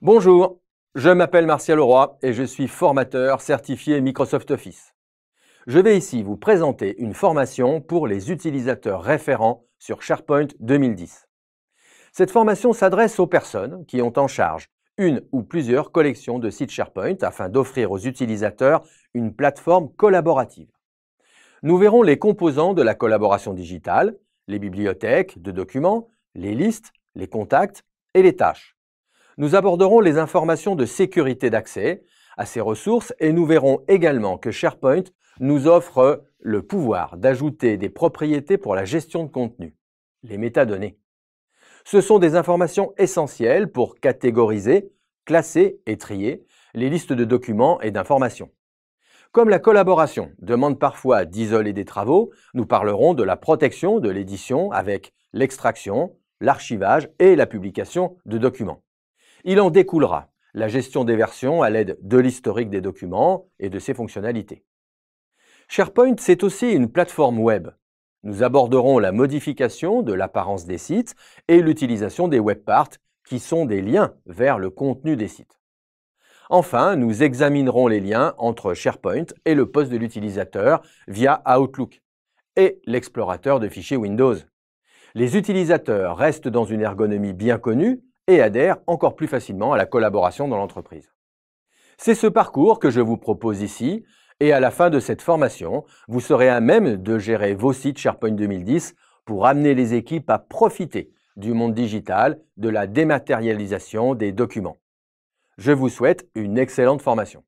Bonjour, je m'appelle Martial Leroy et je suis formateur certifié Microsoft Office. Je vais ici vous présenter une formation pour les utilisateurs référents sur SharePoint 2010. Cette formation s'adresse aux personnes qui ont en charge une ou plusieurs collections de sites SharePoint afin d'offrir aux utilisateurs une plateforme collaborative. Nous verrons les composants de la collaboration digitale, les bibliothèques de documents, les listes, les contacts et les tâches nous aborderons les informations de sécurité d'accès à ces ressources et nous verrons également que SharePoint nous offre le pouvoir d'ajouter des propriétés pour la gestion de contenu, les métadonnées. Ce sont des informations essentielles pour catégoriser, classer et trier les listes de documents et d'informations. Comme la collaboration demande parfois d'isoler des travaux, nous parlerons de la protection de l'édition avec l'extraction, l'archivage et la publication de documents. Il en découlera la gestion des versions à l'aide de l'historique des documents et de ses fonctionnalités. SharePoint, c'est aussi une plateforme web. Nous aborderons la modification de l'apparence des sites et l'utilisation des webparts, qui sont des liens vers le contenu des sites. Enfin, nous examinerons les liens entre SharePoint et le poste de l'utilisateur via Outlook et l'explorateur de fichiers Windows. Les utilisateurs restent dans une ergonomie bien connue et adhèrent encore plus facilement à la collaboration dans l'entreprise. C'est ce parcours que je vous propose ici et à la fin de cette formation, vous serez à même de gérer vos sites SharePoint 2010 pour amener les équipes à profiter du monde digital, de la dématérialisation des documents. Je vous souhaite une excellente formation.